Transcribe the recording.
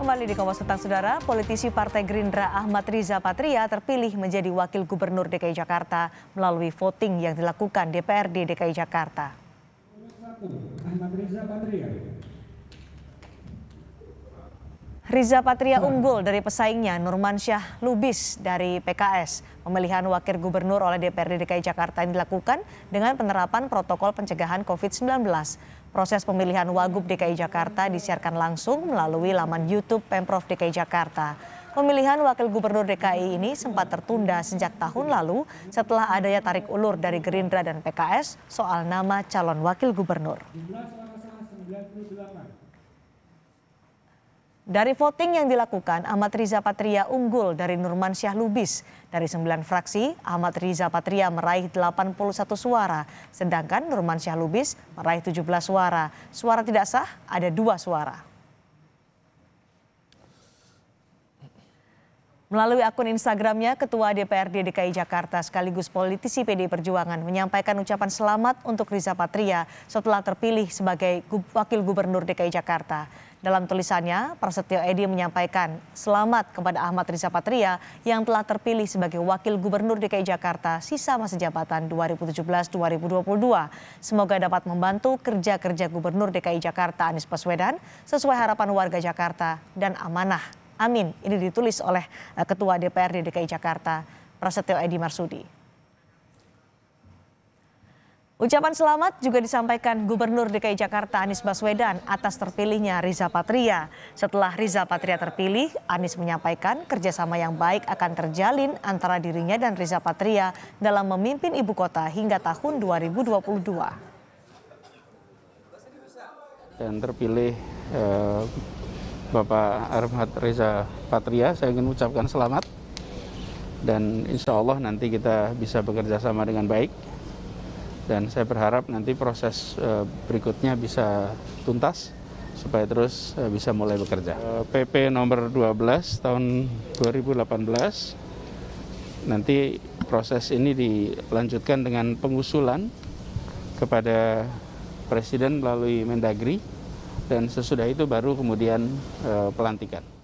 Kembali di Kompas Petang, Saudara, politisi Partai Gerindra Ahmad Riza Patria terpilih menjadi Wakil Gubernur DKI Jakarta melalui voting yang dilakukan DPRD DKI Jakarta. Ahmad Riza Patria. Riza Patria unggul dari pesaingnya Nurman Syah Lubis dari PKS. Pemilihan wakil gubernur oleh DPRD DKI Jakarta ini dilakukan dengan penerapan protokol pencegahan COVID-19. Proses pemilihan Wagub DKI Jakarta disiarkan langsung melalui laman YouTube Pemprov DKI Jakarta. Pemilihan Wakil Gubernur DKI ini sempat tertunda sejak tahun lalu setelah adanya tarik ulur dari Gerindra dan PKS soal nama calon Wakil Gubernur. Dari voting yang dilakukan, Ahmad Riza Patria unggul dari Nurman Syah Lubis. Dari sembilan fraksi, Ahmad Riza Patria meraih 81 suara, sedangkan Nurman Syah Lubis meraih 17 suara. Suara tidak sah, ada dua suara. Melalui akun Instagramnya, Ketua DPRD DKI Jakarta sekaligus politisi PD Perjuangan menyampaikan ucapan selamat untuk Riza Patria setelah terpilih sebagai Wakil Gubernur DKI Jakarta. Dalam tulisannya, Prasetyo Edi menyampaikan selamat kepada Ahmad Riza Patria yang telah terpilih sebagai Wakil Gubernur DKI Jakarta sisa masa jabatan 2017-2022. Semoga dapat membantu kerja-kerja Gubernur DKI Jakarta Anies Baswedan sesuai harapan warga Jakarta dan amanah Amin. Ini ditulis oleh eh, Ketua DPRD DKI Jakarta, Prasetyo Edi Marsudi. Ucapan selamat juga disampaikan Gubernur DKI Jakarta Anies Baswedan atas terpilihnya Riza Patria. Setelah Riza Patria terpilih, Anies menyampaikan kerjasama yang baik akan terjalin antara dirinya dan Riza Patria dalam memimpin ibu kota hingga tahun 2022. Dan terpilih eh, Bapak Armat Reza Patria, saya ingin mengucapkan selamat dan insya Allah nanti kita bisa bekerja sama dengan baik dan saya berharap nanti proses eh, berikutnya bisa tuntas supaya terus eh, bisa mulai bekerja. PP eh, nomor 12 tahun 2018 nanti proses ini dilanjutkan dengan pengusulan kepada Presiden melalui Mendagri dan sesudah itu baru kemudian eh, pelantikan